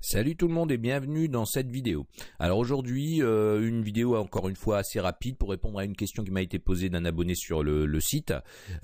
Salut tout le monde et bienvenue dans cette vidéo. Alors aujourd'hui, euh, une vidéo encore une fois assez rapide pour répondre à une question qui m'a été posée d'un abonné sur le, site.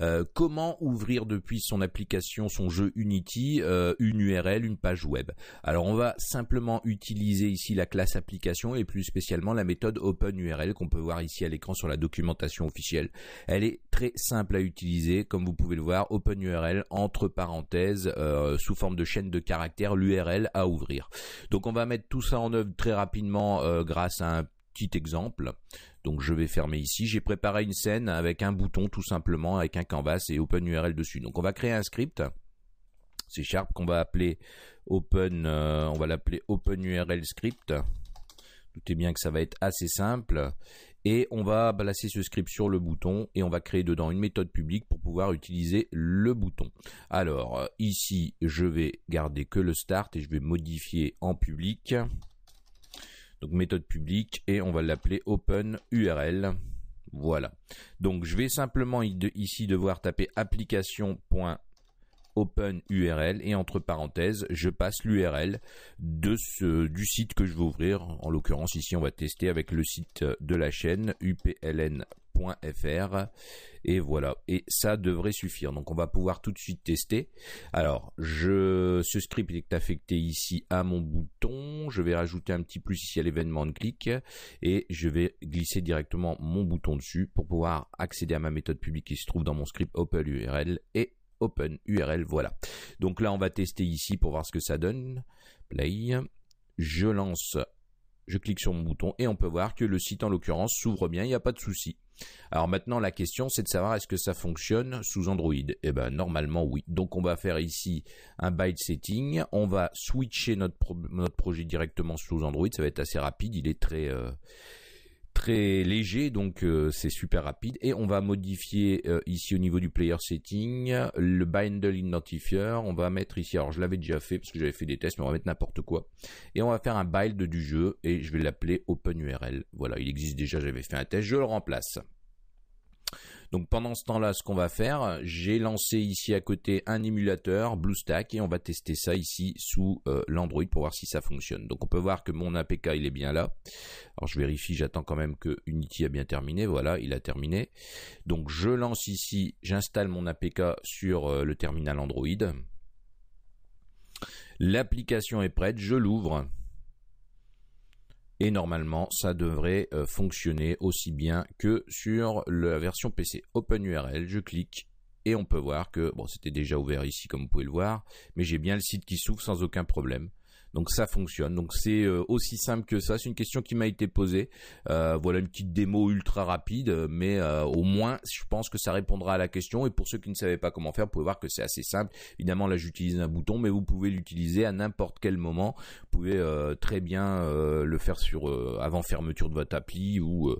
Euh, comment ouvrir depuis son application, son jeu Unity, euh, une URL, une page web Alors on va simplement utiliser ici la classe application et plus spécialement la méthode OpenURL qu'on peut voir ici à l'écran sur la documentation officielle. Elle est très simple à utiliser, comme vous pouvez le voir, OpenURL entre parenthèses, sous forme de chaîne de caractères, l'URL à ouvrir. Donc on va mettre tout ça en œuvre très rapidement euh, grâce à un petit exemple. Donc je vais fermer ici. J'ai préparé une scène avec un bouton tout simplement, avec un canvas et OpenURL dessus. Donc on va créer un script. C'est Sharp qu'on va appeler Open, euh, on va l'appeler OpenURL script. Doutez bien que ça va être assez simple et on va placer ce script sur le bouton et on va créer dedans une méthode publique pour pouvoir utiliser le bouton. Alors euh, ici, je vais garder que le start et je vais modifier en public. Donc méthode publique et on va l'appeler openURL. Voilà. Donc je vais simplement ici devoir taper application. Open URL et entre parenthèses, je passe l'URL de du site que je veux ouvrir. En l'occurrence, ici, on va tester avec le site de la chaîne upln.fr et voilà. Et ça devrait suffire. Donc, on va pouvoir tout de suite tester. Alors, je, ce script est affecté ici à mon bouton. Je vais rajouter un petit plus ici à l'événement de clic et je vais glisser directement mon bouton dessus pour pouvoir accéder à ma méthode publique qui se trouve dans mon script URL et Open URL, voilà. Donc là, on va tester ici pour voir ce que ça donne. Play. Je lance, je clique sur mon bouton et on peut voir que le site en l'occurrence s'ouvre bien, il n'y a pas de souci. Alors maintenant, la question, c'est de savoir est-ce que ça fonctionne sous Android Et eh bien normalement, oui. Donc, on va faire ici un byte setting. On va switcher notre, notre projet directement sous Android. Ça va être assez rapide. Il est très, euh, très léger, donc euh, c'est super rapide. Et on va modifier euh, ici au niveau du player setting le bindle identifier. On va mettre ici, alors je l'avais déjà fait parce que j'avais fait des tests, mais on va mettre n'importe quoi. Et on va faire un build du jeu et je vais l'appeler OpenURL. Voilà, il existe déjà, j'avais fait un test, je le remplace. Donc pendant ce temps-là, ce qu'on va faire, j'ai lancé ici à côté un émulateur BlueStack et on va tester ça ici sous euh, l'Android pour voir si ça fonctionne. Donc on peut voir que mon APK il est bien là. Alors je vérifie, j'attends quand même que Unity a bien terminé. Voilà, il a terminé. Donc je lance ici, j'installe mon APK sur euh, le terminal Android. L'application est prête, je l'ouvre et normalement ça devrait euh, fonctionner aussi bien que sur la version PC. OpenURL, je clique et on peut voir que, bon c'était déjà ouvert ici comme vous pouvez le voir, mais j'ai bien le site qui s'ouvre sans aucun problème. Donc ça fonctionne. Donc c'est euh, aussi simple que ça. C'est une question qui m'a été posée. Euh, voilà une petite démo ultra rapide, mais euh, au moins je pense que ça répondra à la question. Et pour ceux qui ne savaient pas comment faire, vous pouvez voir que c'est assez simple. Évidemment là j'utilise un bouton, mais vous pouvez l'utiliser à n'importe quel moment. Vous pouvez très bien le faire sur avant fermeture de votre appli ou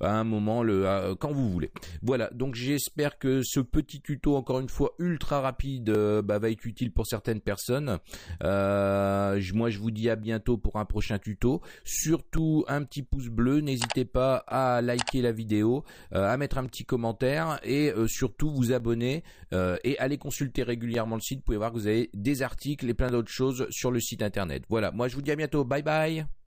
à un moment le quand vous voulez. Voilà. Donc j'espère que ce petit tuto encore une fois ultra rapide bah, va être utile pour certaines personnes. je moi, je vous dis à bientôt pour un prochain tuto. Surtout, un petit pouce bleu. N'hésitez pas à liker la vidéo, euh, à mettre un petit commentaire et euh, surtout vous abonner euh, et aller consulter régulièrement le site. Vous pouvez voir que vous avez des articles et plein d'autres choses sur le site internet. Voilà. Moi, je vous dis à bientôt. Bye bye.